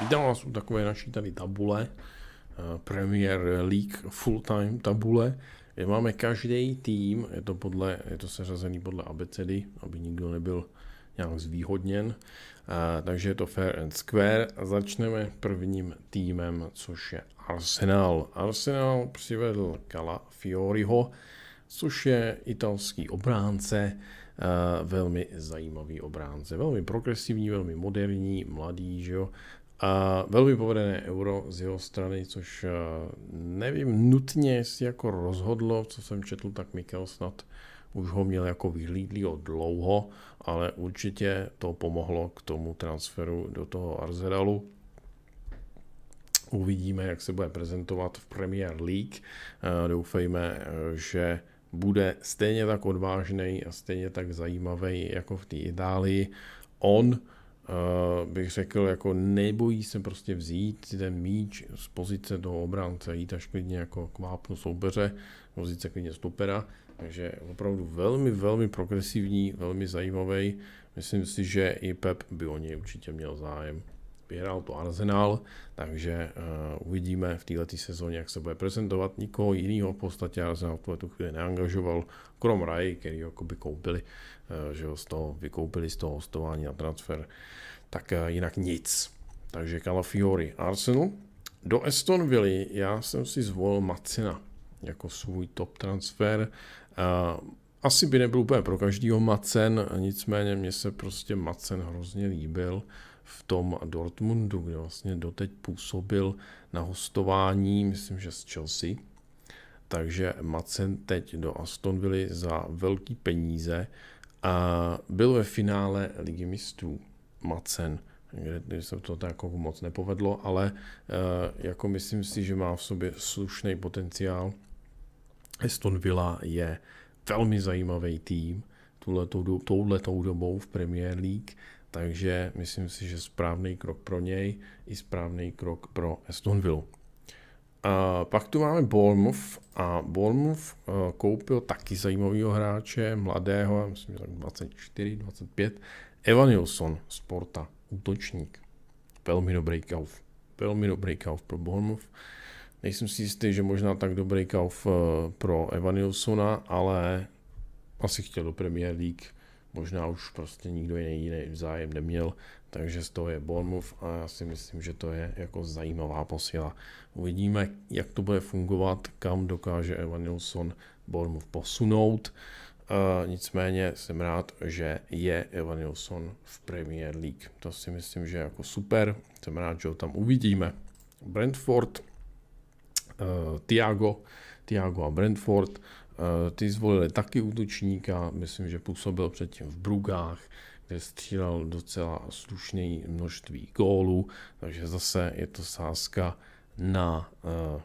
Vítám vás u takové naší tady tabule, eh, Premier League full-time tabule, kde máme každý tým, je to, podle, je to seřazený podle abecedy, aby nikdo nebyl nějak zvýhodněn, eh, takže je to fair and square. A začneme prvním týmem, což je Arsenal. Arsenal přivedl Kala Fioriho, což je italský obránce, eh, velmi zajímavý obránce, velmi progresivní, velmi moderní, mladý, že jo, a velmi povedené euro z jeho strany, což eh, nevím nutně, si jako rozhodlo, co jsem četl, tak Mikel snad už ho měl jako od dlouho, ale určitě to pomohlo k tomu transferu do toho Arsenalu. Uvidíme, jak se bude prezentovat v Premier League. Eh, doufejme, eh, že bude stejně tak odvážný a stejně tak zajímavý jako v té Itálii. On Eh, bych řekl, jako nebojí se prostě vzít ten míč z pozice toho obránce, jít až klidně jako k vápnu soupeře, vozit se klidně stopera, takže opravdu velmi, velmi progresivní, velmi zajímavý. Myslím si, že i Pep by o něj určitě měl zájem vyhrál to Arsenal, takže uh, uvidíme v této sezóně, jak se bude prezentovat. Nikoho jiného v podstatě Arsenal v tu chvíli neangažoval, krom Rai, který ho koupili, uh, že ho z toho vykoupili z toho hostování na transfer, tak uh, jinak nic. Takže Calafiori Arsenal. Do Aston Villa já jsem si zvolil Macina jako svůj top transfer. Uh, asi by nebyl úplně pro každýho Macen, nicméně mně se prostě Macen hrozně líbil v tom Dortmundu, kde vlastně doteď působil na hostování, myslím, že z Chelsea. Takže Macen teď do Aston Villa za velký peníze a byl ve finále ligy mistrů Macen kde se to tak jako moc nepovedlo, ale eh, jako myslím si, že má v sobě slušný potenciál. Aston Villa je velmi zajímavý tým touhletou, touhletou dobou v Premier League takže myslím si, že správný krok pro něj i správný krok pro Estonville. A pak tu máme Bournemouth a Bournemouth eh, koupil taky zajímavého hráče, mladého, myslím, že tak 24, 25, Evan sporta, útočník. Velmi dobrý kauf. Velmi dobrý kauf pro Bournemouth. Nejsem si jistý, že možná tak dobrý kauf eh, pro Evan ale asi chtěl do Premier League možná už prostě nikdo jiný jiný zájem neměl, takže z toho je Bournemouth a já si myslím, že to je jako zajímavá posila. Uvidíme, jak to bude fungovat, kam dokáže Evan Nilsson Bournemouth posunout. Uh, nicméně jsem rád, že je Evan Nilsson v Premier League. To si myslím, že je jako super. Jsem rád, že ho tam uvidíme. Brentford, uh, eh, Tiago, Tiago a Brentford. Eh, ty zvolili taky útočníka, myslím, že působil předtím v Brugách, kde střílel docela slušný množství gólů, takže zase je to sázka na, eh,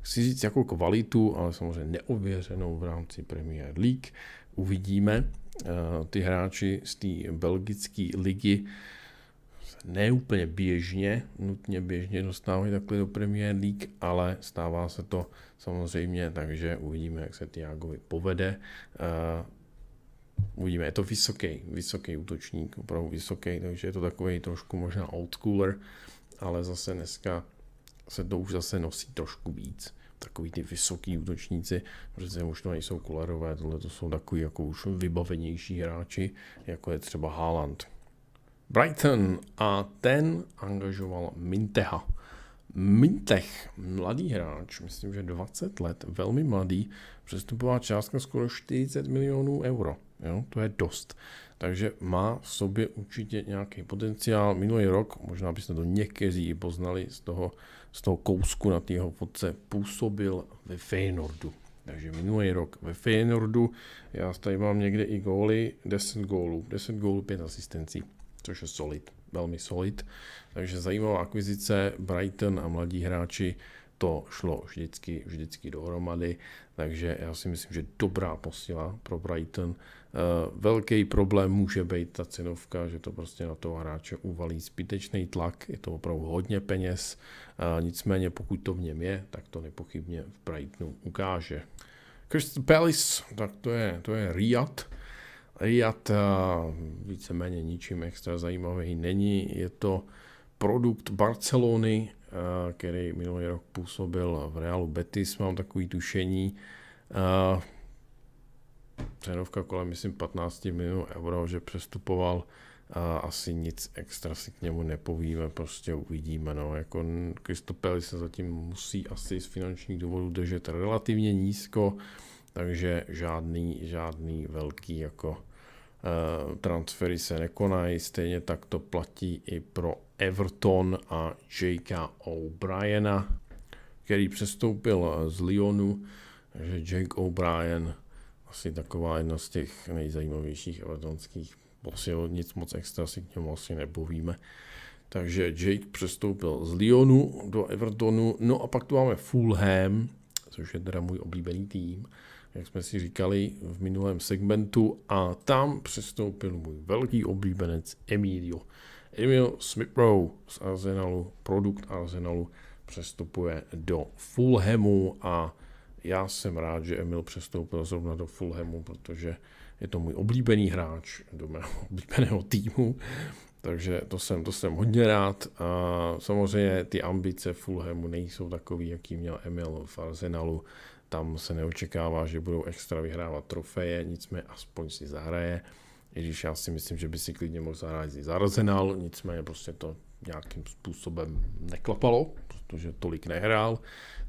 chci říct jako kvalitu, ale samozřejmě neověřenou v rámci Premier League. Uvidíme, eh, ty hráči z té belgické ligy ne úplně běžně, nutně běžně dostávají takhle do Premier League, ale stává se to samozřejmě, takže uvidíme, jak se Tiagovi povede. Eh, uvidíme, je to vysoký, vysoký útočník, opravdu vysoký, takže je to takový trošku možná old cooler, ale zase dneska se to už zase nosí trošku víc takový ty vysoký útočníci, protože už to nejsou kulerové, tohle to jsou takový jako už vybavenější hráči, jako je třeba Haaland, Brighton a ten angažoval Minteha. Mintech, mladý hráč, myslím, že 20 let, velmi mladý, přestupová částka skoro 40 milionů euro. Jo? To je dost. Takže má v sobě určitě nějaký potenciál. Minulý rok, možná byste to někteří poznali z toho, z toho kousku na jeho fotce, působil ve Feynordu. Takže minulý rok ve Feynordu, já tady mám někde i góly, 10 gólů, 10 gólů, 5 asistencí což je solid, velmi solid. Takže zajímavá akvizice, Brighton a mladí hráči, to šlo vždycky, vždycky dohromady, takže já si myslím, že dobrá posila pro Brighton. Eh, velký problém může být ta cenovka, že to prostě na toho hráče uvalí zbytečný tlak, je to opravdu hodně peněz, eh, nicméně pokud to v něm je, tak to nepochybně v Brightonu ukáže. Crystal Palace, tak to je, to je Riyadh, Jata víceméně ničím extra zajímavý není. Je to produkt Barcelony, který minulý rok působil v Realu Betis, mám takový tušení. Cenovka kolem, myslím, 15 milionů euro, že přestupoval a asi nic extra si k němu nepovíme, prostě uvidíme. No. Jako Kristopeli se zatím musí asi z finančních důvodů držet relativně nízko, takže žádný, žádný velký jako eh, transfery se nekonají, stejně tak to platí i pro Everton a Jakea O'Briena, který přestoupil eh, z Lyonu, že Jake O'Brien asi taková jedna z těch nejzajímavějších evertonských posil, nic moc extra si k němu asi nepovíme. Takže Jake přestoupil z Lyonu do Evertonu, no a pak tu máme Fulham, což je teda můj oblíbený tým, jak jsme si říkali v minulém segmentu, a tam přestoupil můj velký oblíbenec Emilio. Emil Smith Rowe z Arsenalu, produkt Arsenalu, přestupuje do Fulhamu a já jsem rád, že Emil přestoupil zrovna do Fulhamu, protože je to můj oblíbený hráč do mého oblíbeného týmu, takže to jsem, to jsem hodně rád. A samozřejmě ty ambice Fulhamu nejsou takový, jaký měl Emil v Arsenalu. Tam se neočekává, že budou extra vyhrávat trofeje, nicméně aspoň si zahraje. I když já si myslím, že by si klidně mohl zahrát i za Arsenal, nicméně prostě to nějakým způsobem neklapalo, protože tolik nehrál,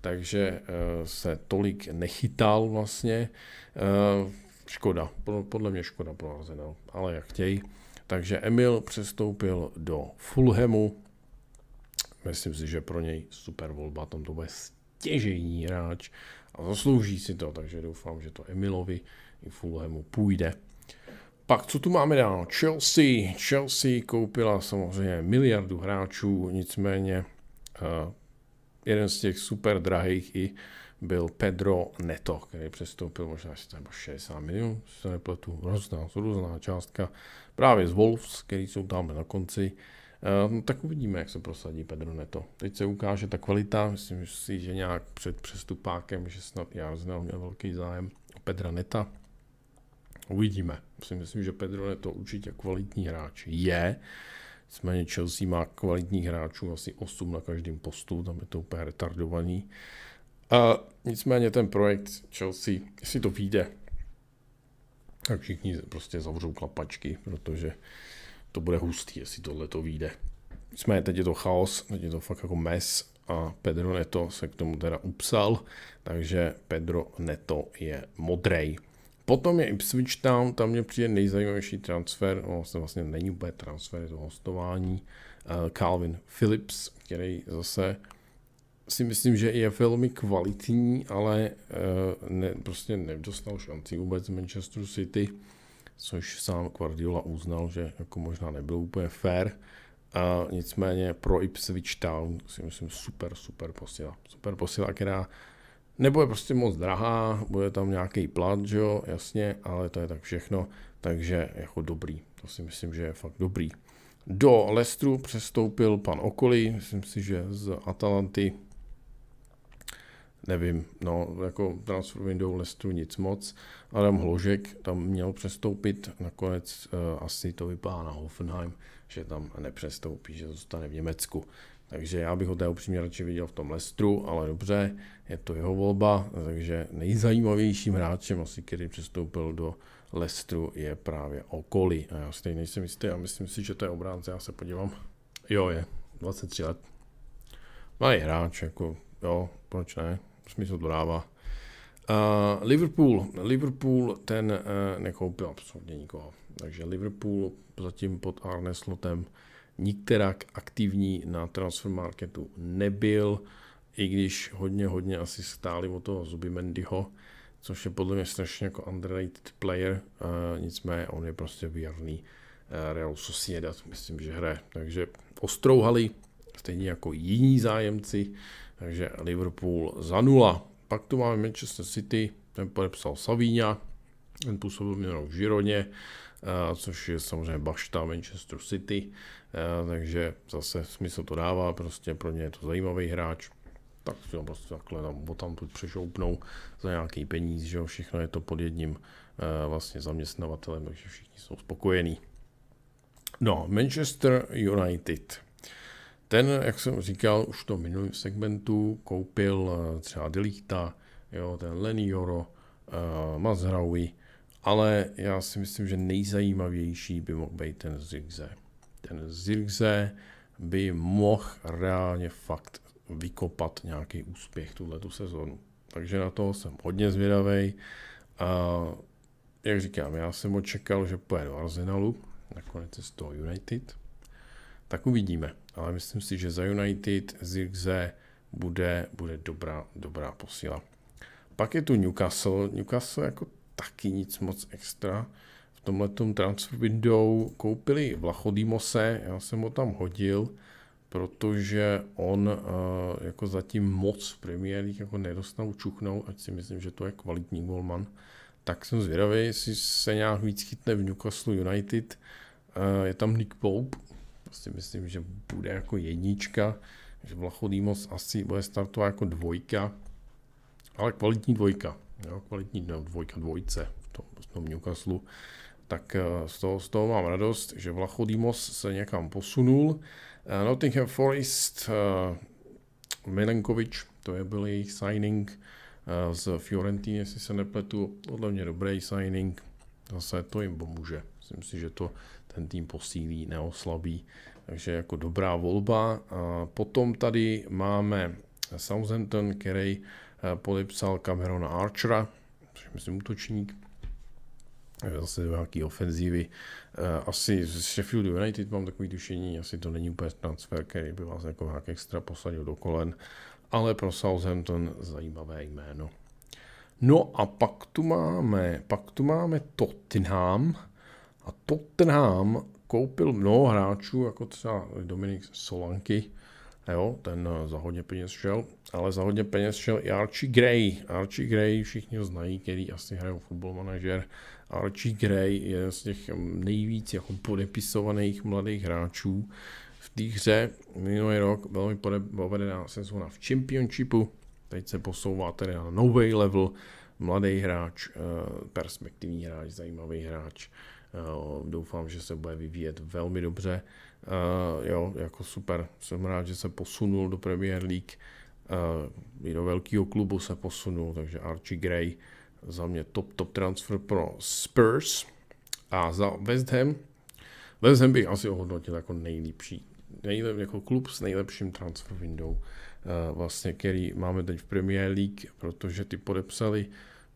takže eh, se tolik nechytal vlastně. Eh, škoda, podle mě škoda pro Arsenal, ale jak chtějí. Takže Emil přestoupil do Fulhamu. Myslím si, že pro něj super volba, tam to bude stěžejní hráč a zaslouží si to, takže doufám, že to Emilovi i Fulhamu půjde. Pak co tu máme dál? Chelsea. Chelsea koupila samozřejmě miliardu hráčů, nicméně uh, jeden z těch super drahých i byl Pedro Neto, který přestoupil možná třeba 60 milionů, se nepletu, různá, různá částka. Právě z Wolves, který jsou tam na konci. Ehm, no, tak uvidíme, jak se prosadí Pedro Neto. Teď se ukáže ta kvalita, myslím si, že nějak před přestupákem, že snad já znal měl velký zájem o Pedra Neta. Uvidíme. Myslím, myslím, že Pedro Neto určitě kvalitní hráč je. Nicméně Chelsea má kvalitních hráčů asi 8 na každém postu, tam je to úplně retardovaný. A nicméně ten projekt Chelsea, jestli to vyjde, tak všichni prostě zavřou klapačky, protože to bude hustý, jestli tohle to vyjde. Jsme, teď je to chaos, teď je to fakt jako mes a Pedro Neto se k tomu teda upsal, takže Pedro Neto je modrej. Potom je Ipswich Town, tam mě přijde nejzajímavější transfer, no, vlastně, vlastně není úplně transfer, je to hostování, uh, Calvin Phillips, který zase si myslím, že je velmi kvalitní, ale uh, ne, prostě nedostal šanci vůbec Manchester City což sám Guardiola uznal, že jako možná nebyl úplně fair. A nicméně pro Ipswich Town si myslím super, super posila. Super posila, která je prostě moc drahá, bude tam nějaký plat, že jo, jasně, ale to je tak všechno, takže jako dobrý. To si myslím, že je fakt dobrý. Do Lestru přestoupil pan Okolí, myslím si, že z Atalanty nevím, no, jako transfer window listu nic moc. Adam Hložek tam měl přestoupit, nakonec uh, asi to vypadá na Hoffenheim, že tam nepřestoupí, že zůstane v Německu. Takže já bych ho té upřímně radši viděl v tom Lestru, ale dobře, je to jeho volba, takže nejzajímavějším hráčem asi, který přestoupil do Lestru, je právě Okolí. A já stejně nejsem jistý a myslím si, že to je obránce, já se podívám. Jo, je, 23 let. Malý hráč, jako jo, proč ne, smysl to dává. Uh, Liverpool. Liverpool ten uh, nekoupil absolutně nikoho. Takže Liverpool zatím pod Arne Slotem nikterak aktivní na transfer marketu nebyl, i když hodně, hodně asi stáli o toho Zuby Mendyho, což je podle mě strašně jako underrated player, uh, nicméně on je prostě věrný uh, Real Sociedad, myslím, že hraje. Takže ostrouhali, stejně jako jiní zájemci, takže Liverpool za nula. Pak tu máme Manchester City, ten podepsal Savíňa, ten působil minulou v Žironě, eh, což je samozřejmě bašta Manchester City, eh, takže zase smysl to dává, prostě pro ně je to zajímavý hráč, tak si ho prostě takhle tam, tam tu přešoupnou za nějaký peníz, že jo, všechno je to pod jedním eh, vlastně zaměstnavatelem, takže všichni jsou spokojení. No, Manchester United. Ten, jak jsem říkal už to v minulém segmentu, koupil eh, třeba Delita, jo, ten Lenioro, uh, eh, Mazraoui, ale já si myslím, že nejzajímavější by mohl být ten Zirgze. Ten Zirgze by mohl reálně fakt vykopat nějaký úspěch tuhletu sezonu. Takže na to jsem hodně zvědavý. A jak říkám, já jsem očekal, že půjde do Arsenalu, nakonec je z toho United. Tak uvidíme. Ale myslím si, že za United Zirkze bude, bude dobrá, dobrá posíla. Pak je tu Newcastle. Newcastle jako taky nic moc extra. V tomhle transfer window koupili Vlachodimose, já jsem ho tam hodil, protože on uh, jako zatím moc v premiérích jako nedostal čuchnout, ať si myslím, že to je kvalitní golman. Tak jsem zvědavý, jestli se nějak víc chytne v Newcastle United. Uh, je tam Nick Pope, si myslím, že bude jako jednička, že Vlachodýmos asi bude startovat jako dvojka, ale kvalitní dvojka, jo, kvalitní no, dvojka dvojce v tom, v tom Newcastle, tak eh, z toho, z toho mám radost, že Vlachodýmos se někam posunul. Eh, Nottingham Forest, eh, Milenkovič, to je byl jejich signing z Fiorentiny, jestli se nepletu, podle mě dobrý signing, zase to jim pomůže. Myslím si, že to ten tým posílí, neoslabí. Takže jako dobrá volba. potom tady máme Southampton, který eh, podepsal Camerona Archera, což myslím útočník. Zase do nějaký ofenzívy. Eh, asi z Sheffield United mám takový tušení, asi to není úplně transfer, který by vás jako nějak extra posadil do kolen, ale pro Southampton zajímavé jméno. No a pak tu máme, pak tu máme Tottenham, a Tottenham koupil mnoho hráčů, jako třeba Dominik Solanky, jo, ten eh, za hodně peněz šel, ale za hodně peněz šel i Archie Gray. Archie Gray všichni ho znají, který asi hraje Football manažer. Archie Gray je z těch eh, nejvíc jako podepisovaných mladých hráčů v té hře. Minulý rok velmi povedená sezóna v Championshipu, teď se posouvá tedy na nový level, mladý hráč, eh, perspektivní hráč, zajímavý hráč. Eh, doufám, že se bude vyvíjet velmi dobře. Eh, jo, jako super. Jsem rád, že se posunul do Premier League. Eh, I do velkého klubu se posunul, takže Archie Gray za mě top, top transfer pro Spurs. A za West Ham, West Ham bych asi ohodnotil jako nejlepší. Nejlep, jako klub s nejlepším transfer window, vlastně, který máme teď v Premier League, protože ty podepsali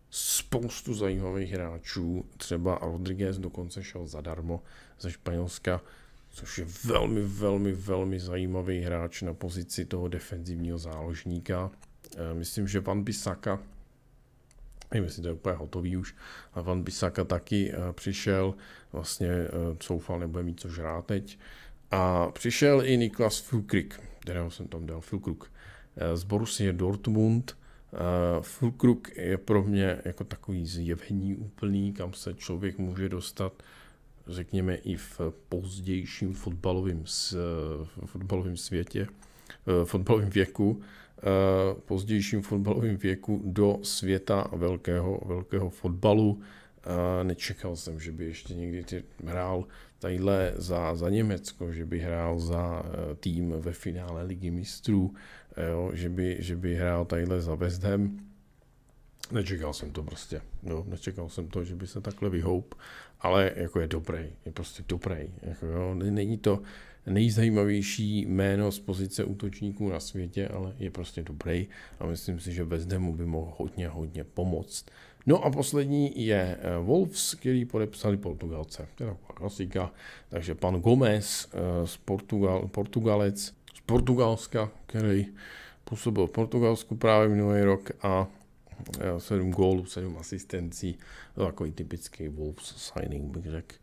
spoustu zajímavých hráčů, třeba Rodriguez dokonce šel zadarmo ze Španělska, což je velmi, velmi, velmi zajímavý hráč na pozici toho defenzivního záložníka. E, myslím, že Van Bisaka, nevím, jestli to je úplně hotový už, a Van Bisaka taky e, přišel, vlastně soufal, e, nebude mít co žrát teď. A přišel i Niklas Fulkrik, kterého jsem tam dal, Fulkrik, z Borussia Dortmund, Uh, eh, Fulkruk je pro mě jako takový zjevení úplný, kam se člověk může dostat, řekněme, i v pozdějším fotbalovém, fotbalovým světě, eh, fotbalovém věku, eh, pozdějším fotbalovém věku do světa velkého, velkého fotbalu. Nečekal jsem, že by ještě někdy hrál tadyhle za, za Německo, že by hrál za tým ve finále Ligy mistrů, jo, že, by, že by hrál tadyhle za West Ham. Nečekal jsem to prostě, jo, nečekal jsem to, že by se takhle vyhoup, ale jako je dobrý, je prostě dobrý, jako jo, není to nejzajímavější jméno z pozice útočníků na světě, ale je prostě dobrý a myslím si, že bez demu by mohl hodně, hodně pomoct. No a poslední je eh, Wolves, který podepsali Portugalce. To je taková klasika. Takže pan Gomez, eh, z Portugal, Portugalec, Portugalska, který působil v Portugalsku právě minulý rok a 7 e, gólů, 7 asistencí, to takový typický Wolves signing bych řekl.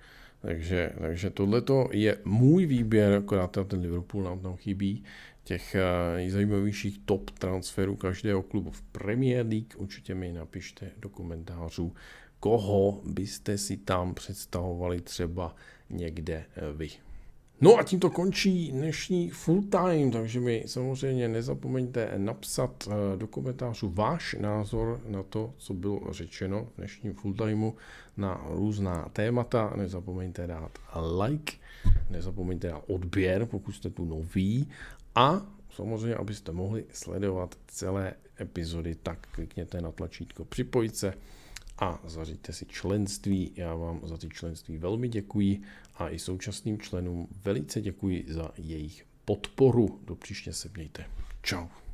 Takže, takže tohleto je můj výběr, akorát ten Liverpool nám tam chybí, těch e, nejzajímavějších top transferů každého klubu v Premier League. Určitě mi napište do komentářů, koho byste si tam představovali třeba někde e, vy. No a tím to končí dnešní full time, takže mi samozřejmě nezapomeňte napsat eh, do komentářů váš názor na to, co bylo řečeno v dnešním full timeu na různá témata. Nezapomeňte dát like, nezapomeňte dát odběr, pokud jste tu noví a samozřejmě, abyste mohli sledovat celé epizody, tak klikněte na tlačítko připojit se a zaříďte si členství. Já vám za ty členství velmi děkuji a i současným členům velice děkuji za jejich podporu. Do příště se mějte. Ciao.